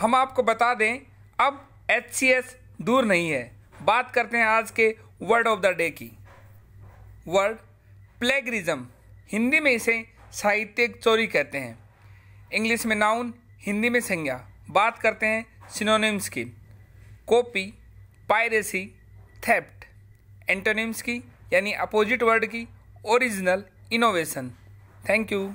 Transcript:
हम आपको बता दें अब एच दूर नहीं है बात करते हैं आज के वर्ड ऑफ द डे की वर्ड प्लेगरिज्म हिंदी में इसे साहित्यिक चोरी कहते हैं इंग्लिश में नाउन हिंदी में संज्ञा बात करते हैं सिनोनिम्स की कॉपी पायरेसी थेप्ट एंटोनिम्स की यानी अपोजिट वर्ड की ओरिजिनल इनोवेशन थैंक यू